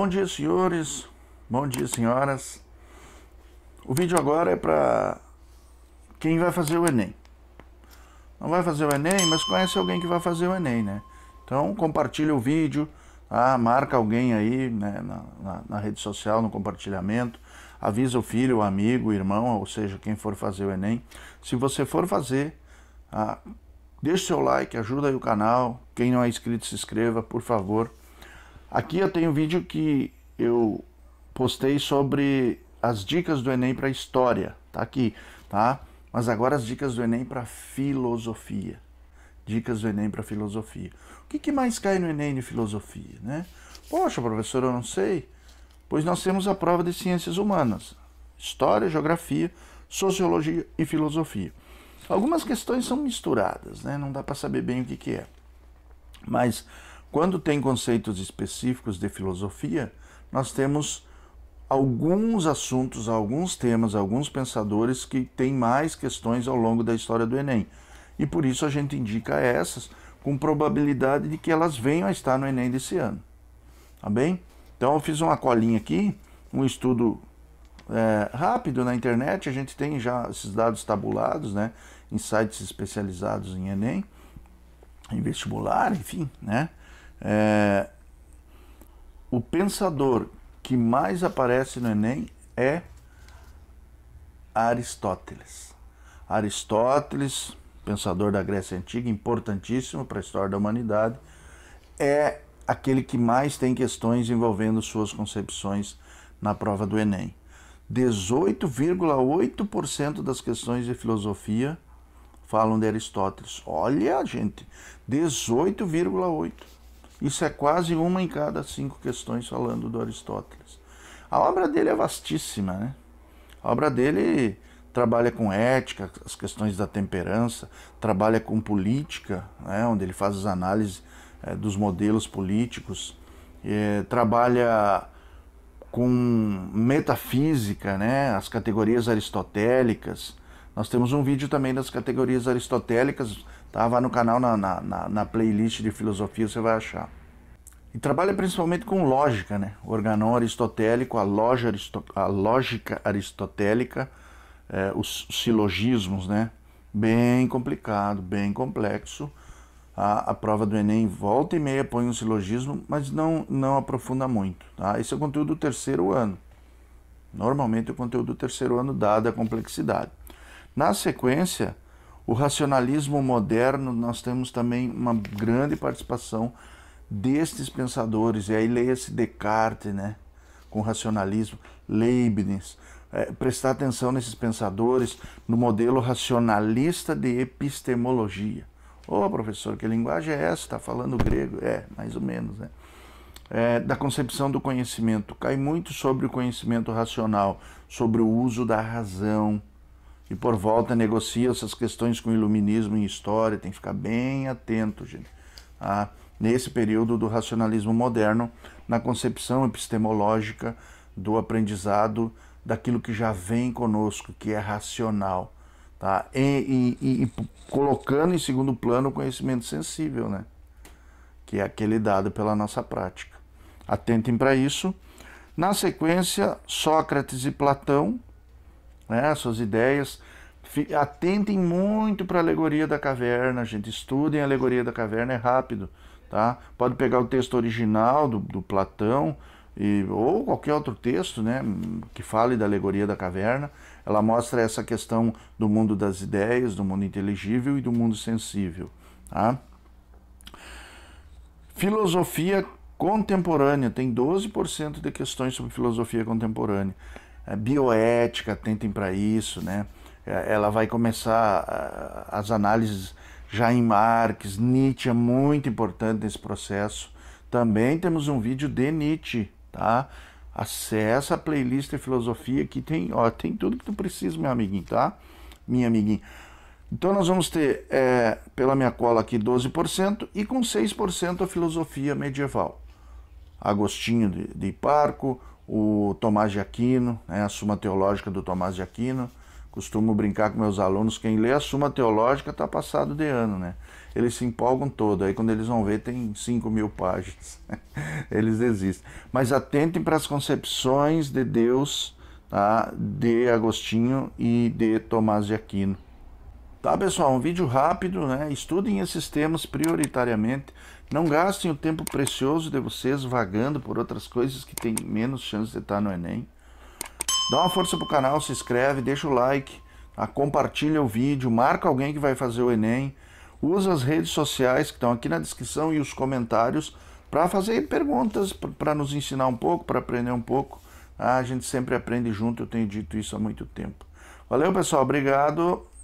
Bom dia, senhores. Bom dia, senhoras. O vídeo agora é para quem vai fazer o Enem. Não vai fazer o Enem, mas conhece alguém que vai fazer o Enem, né? Então, compartilha o vídeo, tá? marca alguém aí né? na, na, na rede social, no compartilhamento. Avisa o filho, o amigo, o irmão, ou seja, quem for fazer o Enem. Se você for fazer, tá? deixe seu like, ajuda aí o canal. Quem não é inscrito, se inscreva, por favor. Aqui eu tenho um vídeo que eu postei sobre as dicas do Enem para história, tá aqui, tá? Mas agora as dicas do Enem para filosofia. Dicas do Enem para filosofia. O que, que, mais cai no Enem de filosofia, né? Poxa, professor, eu não sei. Pois nós temos a prova de ciências humanas: história, geografia, sociologia e filosofia. Algumas questões são misturadas, né? Não dá para saber bem o que, que é. Mas quando tem conceitos específicos de filosofia, nós temos alguns assuntos, alguns temas, alguns pensadores que têm mais questões ao longo da história do Enem. E por isso a gente indica essas com probabilidade de que elas venham a estar no Enem desse ano. Tá bem? Então eu fiz uma colinha aqui, um estudo é, rápido na internet, a gente tem já esses dados tabulados, né? Em sites especializados em Enem, em vestibular, enfim, né? É, o pensador que mais aparece no Enem é Aristóteles. Aristóteles, pensador da Grécia Antiga, importantíssimo para a história da humanidade, é aquele que mais tem questões envolvendo suas concepções na prova do Enem. 18,8% das questões de filosofia falam de Aristóteles. Olha, gente, 18,8%. Isso é quase uma em cada cinco questões falando do Aristóteles. A obra dele é vastíssima, né? A obra dele trabalha com ética, as questões da temperança, trabalha com política, né? onde ele faz as análises é, dos modelos políticos, é, trabalha com metafísica, né? as categorias aristotélicas. Nós temos um vídeo também das categorias aristotélicas Tá? Vá no canal, na, na, na playlist de filosofia, você vai achar. E trabalha principalmente com lógica, né? O organão aristotélico, a, loja aristo... a lógica aristotélica, é, os silogismos, né? Bem complicado, bem complexo. A, a, prova do Enem volta e meia põe um silogismo, mas não, não aprofunda muito. Tá? Esse é o conteúdo do terceiro ano. Normalmente o conteúdo do terceiro ano dada a complexidade. Na sequência, o racionalismo moderno, nós temos também uma grande participação destes pensadores, e aí leia-se Descartes, né, com racionalismo, Leibniz, é, prestar atenção nesses pensadores no modelo racionalista de epistemologia. Ô oh, professor, que linguagem é essa? Está falando grego? É, mais ou menos, né? É, da concepção do conhecimento. Cai muito sobre o conhecimento racional, sobre o uso da razão, que por volta negocia essas questões com iluminismo em história, tem que ficar bem atento, gente, a tá? nesse período do racionalismo moderno, na concepção epistemológica do aprendizado daquilo que já vem conosco, que é racional, tá? E, e, e, colocando em segundo plano o conhecimento sensível, né? Que é aquele dado pela nossa prática. Atentem para isso. Na sequência, Sócrates e Platão, né, suas ideias. Atentem muito para a alegoria da caverna, gente. Estudem a alegoria da caverna, é rápido. Tá? Pode pegar o texto original do, do Platão e, ou qualquer outro texto né, que fale da alegoria da caverna. Ela mostra essa questão do mundo das ideias, do mundo inteligível e do mundo sensível. Tá? Filosofia contemporânea, tem 12% de questões sobre filosofia contemporânea. É, bioética, tentem para isso, né? É, ela vai começar ah, as análises já em Marx, Nietzsche é muito importante nesse processo. Também temos um vídeo de Nietzsche, tá? Acesse a playlist de filosofia que tem, ó, tem tudo que tu precisa, meu amiguinho, tá? Minha amiguinha. Então nós vamos ter, é, pela minha cola aqui, 12% e com 6% a filosofia medieval. Agostinho de, de Parco, o Tomás de Aquino, né, a Suma Teológica do Tomás de Aquino. Costumo brincar com meus alunos, quem lê a Suma Teológica está passado de ano, né? Eles se empolgam todo, aí quando eles vão ver tem 5 mil páginas, eles desistem. Mas atentem para as concepções de Deus tá? de Agostinho e de Tomás de Aquino. Tá, pessoal? Um vídeo rápido, né? Estudem esses temas prioritariamente. Não gastem o tempo precioso de vocês vagando por outras coisas que têm menos chance de estar no Enem. Dá uma força pro canal, se inscreve, deixa o like, tá? compartilha o vídeo, marca alguém que vai fazer o Enem. Usa as redes sociais que estão aqui na descrição e os comentários para fazer perguntas, para nos ensinar um pouco, para aprender um pouco. Ah, a gente sempre aprende junto, eu tenho dito isso há muito tempo. Valeu, pessoal. Obrigado.